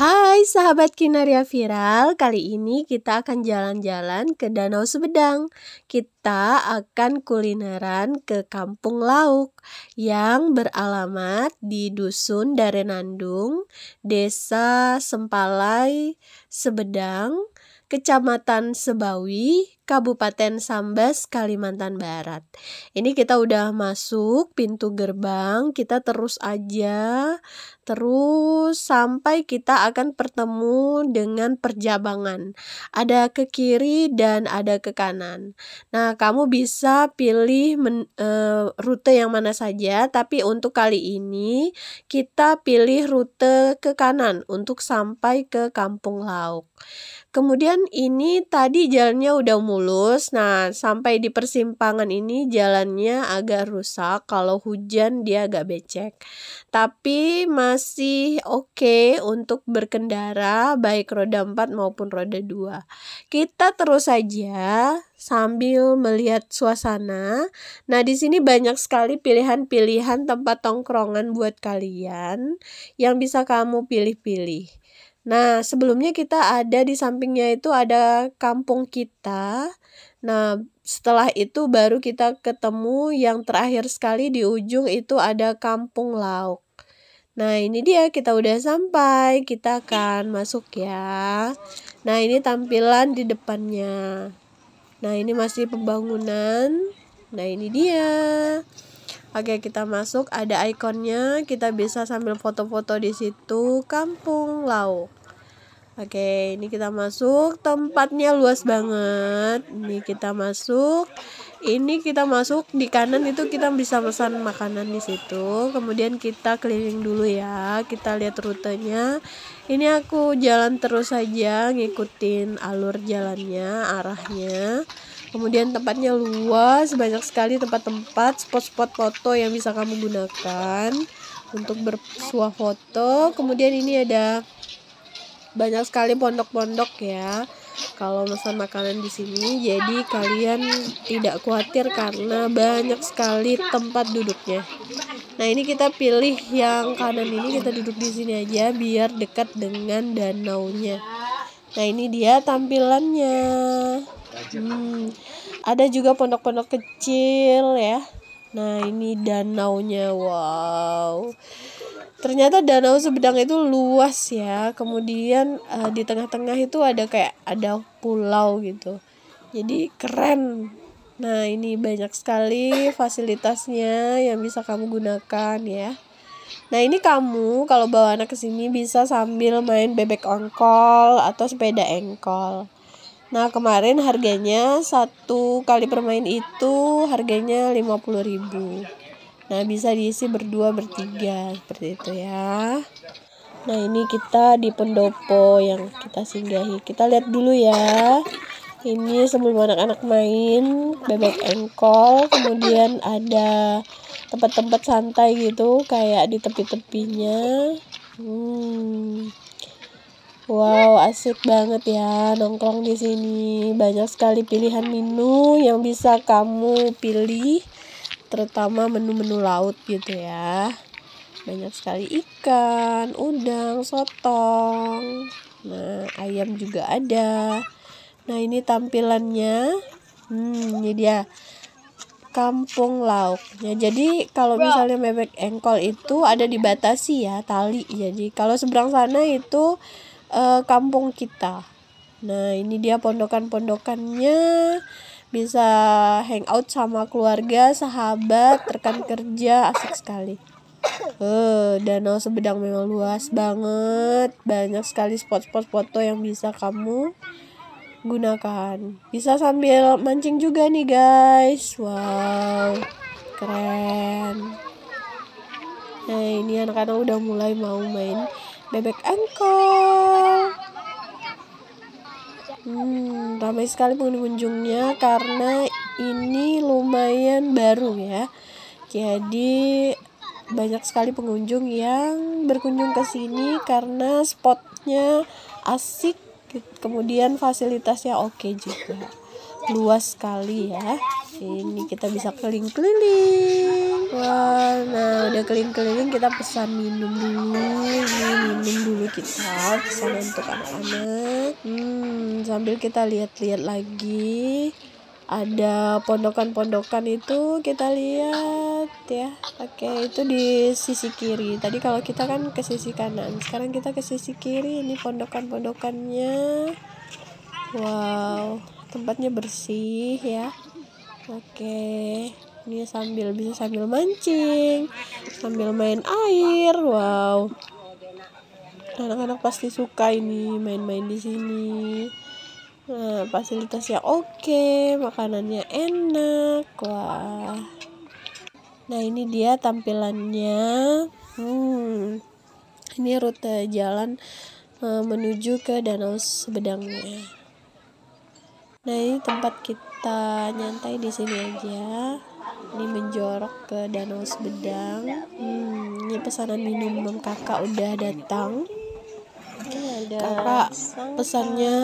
Hai sahabat Kinaria Viral, kali ini kita akan jalan-jalan ke Danau Sebedang. Kita akan kulineran ke Kampung Lauk yang beralamat di Dusun Darenandung, Desa Sempalai, Sebedang, Kecamatan Sebawi, Kabupaten Sambas, Kalimantan Barat. Ini kita udah masuk pintu gerbang, kita terus aja terus sampai kita akan bertemu dengan perjabangan. Ada ke kiri dan ada ke kanan. Nah, kamu bisa pilih men, e, rute yang mana saja, tapi untuk kali ini kita pilih rute ke kanan untuk sampai ke Kampung Lauk. Kemudian ini tadi jalannya udah mulai mulus. Nah, sampai di persimpangan ini jalannya agak rusak. Kalau hujan dia agak becek. Tapi masih oke okay untuk berkendara baik roda 4 maupun roda 2. Kita terus saja sambil melihat suasana. Nah, di sini banyak sekali pilihan-pilihan tempat tongkrongan buat kalian yang bisa kamu pilih-pilih. Nah, sebelumnya kita ada di sampingnya itu ada kampung kita. Nah, setelah itu baru kita ketemu yang terakhir sekali di ujung itu ada kampung lauk. Nah, ini dia kita udah sampai. Kita akan masuk ya. Nah, ini tampilan di depannya. Nah, ini masih pembangunan. Nah, ini dia. Oke, kita masuk. Ada ikonnya. Kita bisa sambil foto-foto di situ. Kampung Lauk. Oke, ini kita masuk. Tempatnya luas banget. Ini kita masuk. Ini kita masuk di kanan itu kita bisa pesan makanan di situ. Kemudian kita keliling dulu ya. Kita lihat rutenya. Ini aku jalan terus saja ngikutin alur jalannya, arahnya. Kemudian tempatnya luas, banyak sekali tempat-tempat, spot-spot foto yang bisa kamu gunakan untuk bersuah foto. Kemudian ini ada banyak sekali pondok-pondok ya kalau pesan makanan di sini jadi kalian tidak khawatir karena banyak sekali tempat duduknya nah ini kita pilih yang kanan ini kita duduk di sini aja biar dekat dengan danau nya. nah ini dia tampilannya hmm, ada juga pondok-pondok kecil ya Nah ini danaunya wow Ternyata danau sebidang itu luas ya Kemudian uh, di tengah-tengah itu ada kayak ada pulau gitu Jadi keren Nah ini banyak sekali fasilitasnya yang bisa kamu gunakan ya Nah ini kamu kalau bawa anak ke sini bisa sambil main bebek ongkol atau sepeda engkol Nah kemarin harganya satu kali bermain itu harganya lima puluh ribu Nah bisa diisi berdua bertiga seperti itu ya Nah ini kita di pendopo yang kita singgahi Kita lihat dulu ya Ini sebelum anak-anak main bebek engkol Kemudian ada tempat-tempat santai gitu Kayak di tepi-tepinya Hmm Wow, asik banget ya nongkrong di sini. Banyak sekali pilihan menu yang bisa kamu pilih, terutama menu-menu laut gitu ya. Banyak sekali ikan, udang, sotong. Nah, ayam juga ada. Nah, ini tampilannya. Hmm, ini dia kampung lauknya. Jadi kalau misalnya bebek engkol itu ada dibatasi ya tali. Jadi kalau seberang sana itu uh, kampung kita. Nah, ini dia pondokan-pondokannya. Bisa hangout sama keluarga, sahabat, rekan kerja, asik sekali. Uh, danau Sebedang memang luas banget. Banyak sekali spot-spot foto yang bisa kamu gunakan. Bisa sambil mancing juga nih, guys. Wow. Keren. Nah, ini anak-anak udah mulai mau main bebek angkot. ramai sekali pengunjungnya karena ini lumayan baru ya. Jadi banyak sekali pengunjung yang berkunjung ke sini karena spotnya asik, kemudian fasilitasnya oke juga. Luas sekali ya. Ini kita bisa keliling-keliling. Wah, nah udah keliling-keliling kita pesan minum dulu, ini minum dulu kita pesan untuk anak-anak. Hmm, sambil kita lihat-lihat lagi ada pondokan-pondokan itu kita lihat ya. Oke, itu di sisi kiri. Tadi kalau kita kan ke sisi kanan, sekarang kita ke sisi kiri. Ini pondokan-pondokannya. Wow, tempatnya bersih ya. Oke dia sambil bisa sambil mancing sambil main air wow anak-anak pasti suka ini main-main di sini nah, fasilitasnya oke okay, makanannya enak wah nah ini dia tampilannya hmm ini rute jalan eh, menuju ke danau sebedangnya Nah ini tempat kita nyantai di sini aja ini menjorok ke danau Sebedang hmm, ini pesanan minum kakak udah datang kakak pesannya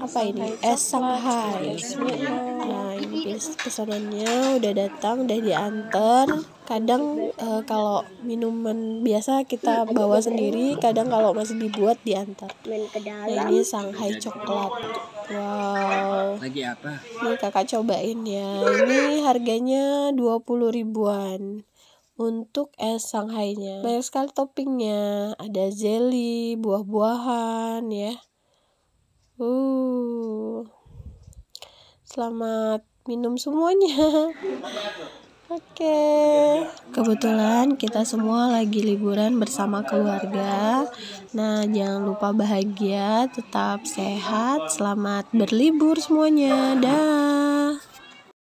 apa ini es Shanghai eh, ya. iya, nah ini pesanannya udah datang udah diantar kadang uh, kalau minuman biasa kita bawa sendiri kadang kalau masih dibuat diantar nah, ini Shanghai coklat wow lagi ini kakak cobain ya ini harganya dua puluh ribuan untuk es Shanghai-nya banyak sekali toppingnya ada jelly buah-buahan ya uh selamat minum semuanya Oke, kebetulan kita semua lagi liburan bersama keluarga. Nah, jangan lupa bahagia, tetap sehat, selamat berlibur semuanya. Dah.